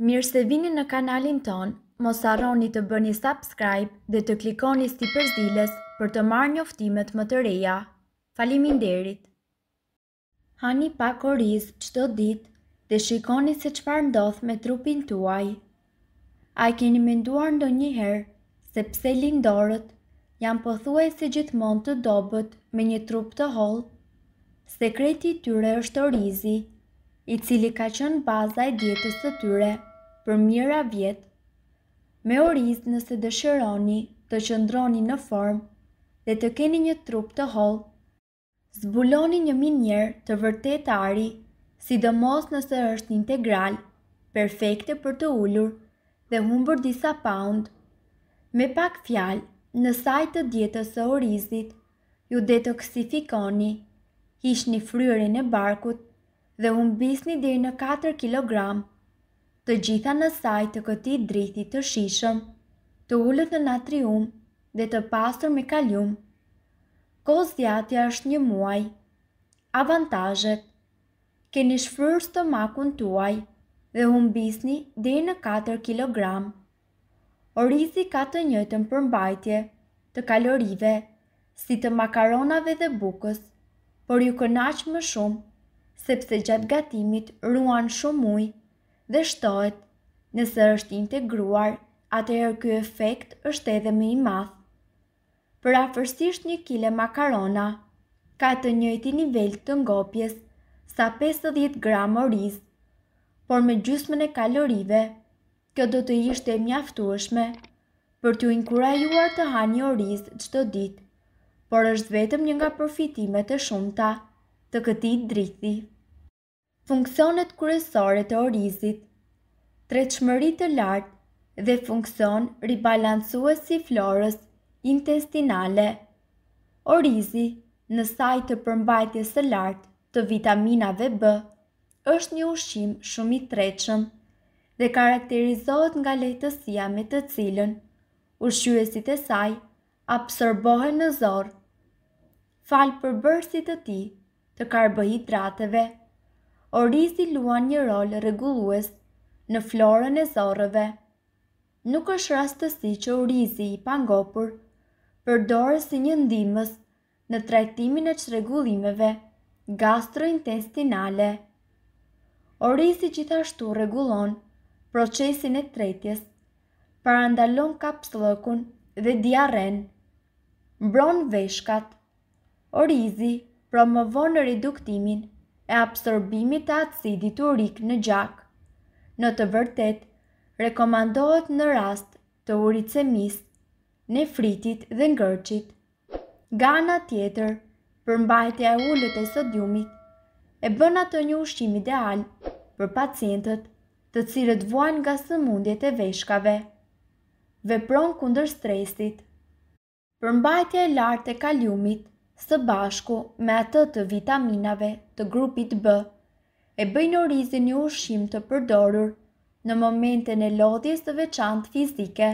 Mirë se vini në kanalin ton, mos arroni të bëni subscribe dhe të klikoni si përzdiles për të marrë njoftimet më të reja. Falimin derit! Hani pak oriz qëto dit dhe shikoni se qëpar ndodh me trupin tuaj. A i keni menduar ndo njëherë se pse lindorët janë pëthuaj se gjithmon të dobët me një trup të holë? Sekreti tyre është Sekreti tyre është orizi i cili ka qënë baza e djetës të tyre për mjera vjetë, me oriz nëse dëshironi të qëndroni në formë dhe të keni një trup të hol, zbuloni një minjer të vërtet ari, sidomos nëse është integral, perfekte për të ullur dhe humbër disa pound. Me pak fjal në sajt të djetës së orizit, ju detoksifikoni, një fryrin e barkut dhe unë bisni në 4 kg. Të gjitha në saj të këti drithi të shishëm, të ullët në natrium dhe të pasur me kalium. Kozë djatja është një muaj. Avantajët. Keni shfrur stomakun tuaj dhe unë bisni dhe në 4 kg. Orizi ka të njëtën përmbajtje të kalorive, si të makaronave dhe bukës, por ju kënaqë më shumë sepse gjatë gatimit ruan shumë ujë dhe shtohet. Nëse është integruar, atëherë ky efekt është edhe më i madh. Për afërsisht 1 kg makarona ka të njëjtin nivel të ngopjes sa 50 gram oriz, por me gjysmën e kalorive, kjo do të ishte e mjaftueshme për t'ju inkurajuar të hani oriz çdo ditë, por është vetëm një nga përfitimet e shumta të këtij drithi funksionet kërësore të orizit, treqëmërit të lartë dhe funksion ribalancuës si florës intestinale. Orizi, në saj të përmbajtje së lartë të vitamina dhe B, është një ushim shumë i treqëm dhe karakterizohet nga lehtësia me të cilën, ushqyesit e saj absorbohen në zorë, falë për bërësit të ti të karbohidrateve, Orizi luan një rol regullues në florën e zorëve. Nuk është rastësi që orizi i pangopur përdore si një ndimës në trajtimin e qëregullimeve gastrointestinale. Orizi gjithashtu regullon procesin e tretjes, parandalon kapslëkun dhe diaren, mbron veshkat. Orizi promovon në reduktimin e absorbimit të acidit urik në gjak. Në të vërtet, rekomandohet në rast të uricemis, nefritit dhe ngërqit. Gana tjetër, përmbajtja e ullët e sodiumit, e bën të një ushqim ideal për pacientët të cilët vojnë nga sëmundjet e veshkave. Vepron kundër stresit. Përmbajtja e lartë e kaliumit, së bashku me atë të vitaminave të grupit B, e bëjnë orizin një ushqim të përdorur në momente në lodhjes të veçantë fizike.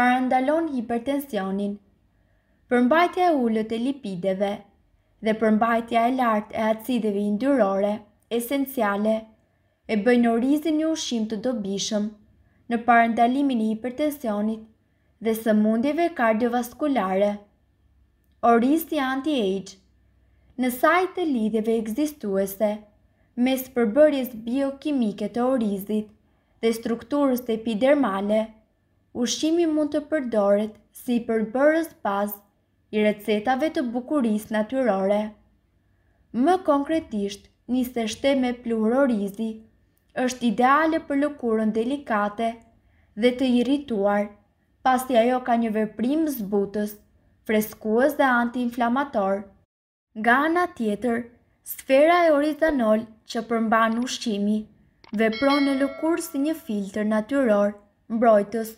Parandalon hipertensionin, përmbajtja e ullët e lipideve dhe përmbajtja e lartë e acideve indyrore, esenciale, e bëjnë orizin një ushqim të dobishëm në parandalimin e hipertensionit dhe së mundjeve kardiovaskulare. Oristi anti-age Në sajtë të lidhjeve egzistuese, mes përbërjes biokimike të orizit dhe strukturës të epidermale, ushimi mund të përdoret si përbërës pas i recetave të bukuris natyrore. Më konkretisht, një se shteme plur orizi është ideale për lukurën delikate dhe të irituar, pas të ajo ka një veprim zbutës. Freskues dhe antiinflamator. Nga ana tjetër, sfera e orizanol që përmban ushqimi vepron në lëkurë si një filtr natyror mbrojtës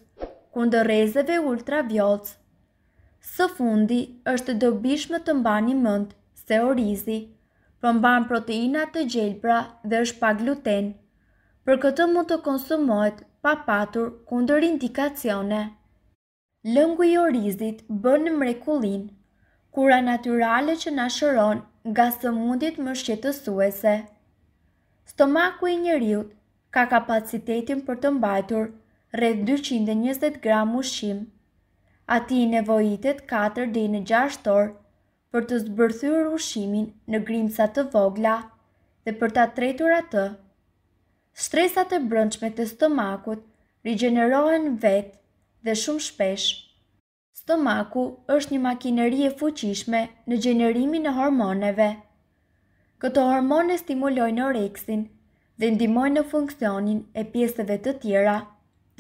kundër rrezeve ultravjollc. Së fundi, është bishme të mbani mend se orizi përmban proteina të gjelbra dhe është pa gluten, për këtë mund të konsumohet pa patur kundër indikacione lëngu i orizit bën në mrekullin, kura naturale që na shëron nga së mundit më shqetësuese. Stomaku i njëriut ka kapacitetin për të mbajtur rrët 220 gram ushqim. A ti i nevojitet 4 dhe në 6 orë për të zbërthyr ushqimin në grimësat të vogla dhe për të atretur atë. Stresat e brëndshme të stomakut rigenerohen vetë dhe shumë shpesh. Stomaku është një makineri e fuqishme në gjenerimin e hormoneve. Këto hormone stimulojnë oreksin dhe ndimojnë në funksionin e pjesëve të tjera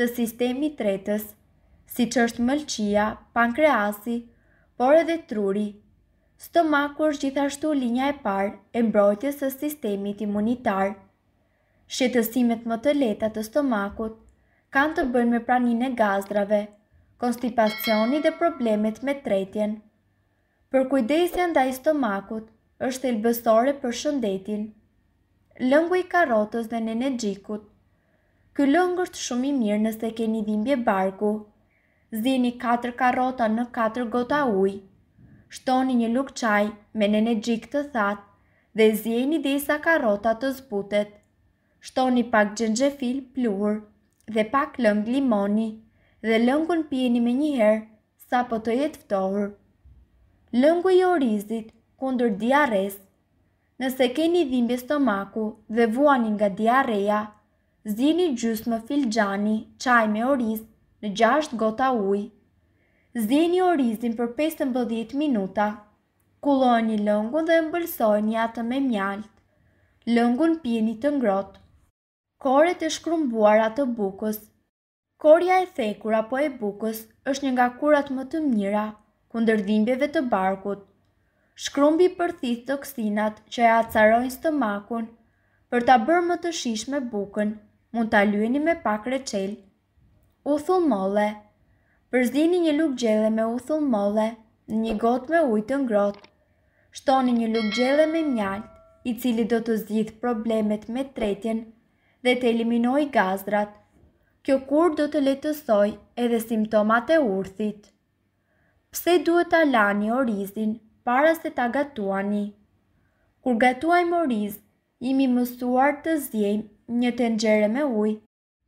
të sistemi tretës, si që është mëlqia, pankreasi, por edhe truri. Stomaku është gjithashtu linja e parë e mbrojtjes së sistemit imunitar. Shqetësimet më të leta të stomakut kanë të bëjnë me pranin e gazdrave, konstipacioni dhe problemet me tretjen. Për kujdesja nda i stomakut, është elbësore për shëndetin. Lëngu i karotës dhe në gjikut. Ky lëngu është shumë i mirë nëse keni dhimbje barku. Zini 4 karota në 4 gota ujë. Shtoni një lukë qaj me në gjik të thatë dhe zjeni disa karota të zbutet. Shtoni pak gjengjefil pluhur. plurë dhe pak lëngë limoni dhe lëngën pjeni me njëherë sa po të jetë ftohur. Lëngë i orizit kundër diarest. Nëse keni dhimbje stomaku dhe vuani nga diareja, zini gjusë më filgjani qaj me oriz në gjasht gota uj. Zini orizin për 15 minuta. Kulojni lëngën dhe mbëlsojni atë me mjaltë. Lëngën pjeni të ngrotë koret e shkrumbuara të bukës. Korja e thekura apo e bukës është një nga kurat më të mira kundër dhimbjeve të barkut. Shkrumbi përthith toksinat që e acarojnë stomakun për ta bërë më të me bukën, mund ta lyeni me pak reçel. Uthull molle. Përzini një lugë gjelle me uthull molle në një gotë me ujë të ngrohtë. Shtoni një lugë gjelle me mjalt, i cili do të zhjith problemet me tretjen dhe të eliminoj gazdrat. Kjo kur do të letësoj edhe simptomat e urthit. Pse duhet ta lani orizin para se ta gatuani? Kur gatuaj moriz, imi mësuar të zjejm një tenxhere me ujë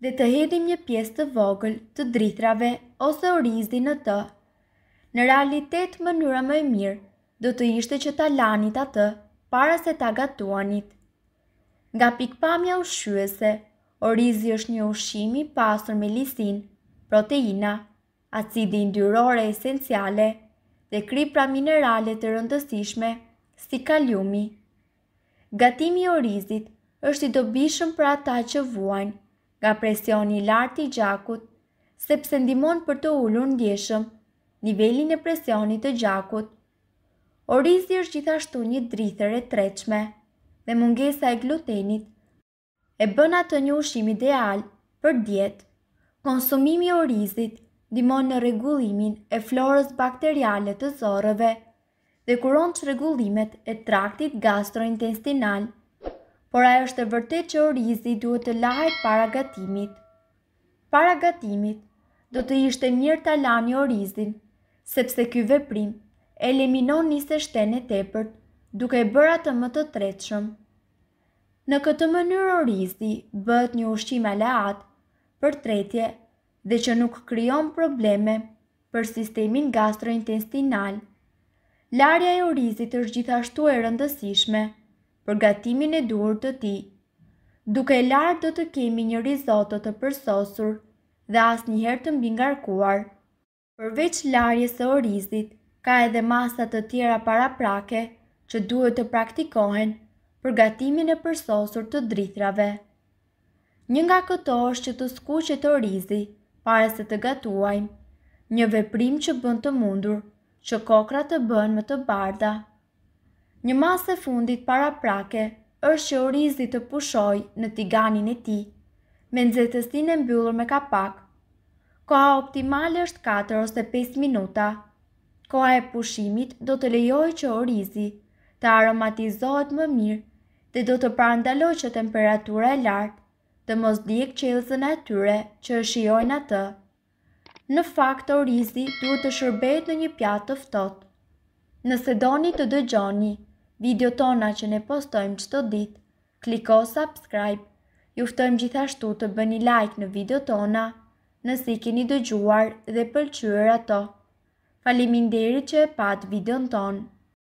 dhe të hedhim një pjesë të vogël të drithrave ose orizin në të. Në realitet mënyra më e mirë do të ishte që ta lanit atë para se ta gatuanit nga pikpamja ushqyese. Orizi është një ushqim i pasur me lisin, proteina, acidi yndyrore esenciale dhe kripra minerale të rëndësishme si kaliumi. Gatimi i orizit është i dobishëm për ata që vuajnë nga presioni i lartë i gjakut, sepse ndihmon për të ulur ndjeshëm nivelin e presionit të gjakut. Orizi është gjithashtu një drithër e treqme dhe mungesa e glutenit e bën atë një ushqim ideal për dietë. Konsumimi i orizit ndihmon në rregullimin e florës bakteriale të zorrëve dhe kuron çrregullimet e traktit gastrointestinal. Por ajo është e vërtetë që orizi duhet të lahet para gatimit. Para gatimit do të ishte mirë ta lani orizin, sepse ky veprim eliminon nisë shtenë tepërt duke e bërë atë më të tretshëm. Në këtë mënyrë orizi bëhet një ushqim aleat për tretje dhe që nuk krijon probleme për sistemin gastrointestinal. Larja e orizit është gjithashtu e rëndësishme për gatimin e duhur të tij. Duke larë do të kemi një risotto të përsosur dhe asnjëherë të mbingarkuar. Përveç larjes së orizit, ka edhe masa të tjera paraprake që duhet të praktikohen për gatimin e përsosur të drithrave. Një nga këto është që të skuqet orizi para se të gatuajmë, një veprim që bën të mundur që kokra të bën më të barda. Një masë e fundit para prake është që orizi të pushoj në tiganin e ti, me nëzetësin e mbyllur me kapak. Koha optimale është 4 ose 5 minuta. Koha e pushimit do të lejoj që orizi të aromatizohet më mirë dhe do të prandaloj që temperatura e lartë dhe mos dikë që e tyre që e shiojnë atë. Në fakt, orizi duhet të shërbet në një pjatë të ftot. Nëse doni të dëgjoni, video tona që ne postojmë që të kliko subscribe, juftojmë gjithashtu të bëni like në video tona, nësi keni dëgjuar dhe pëlqyër ato. Falimin deri që e pat video në tonë.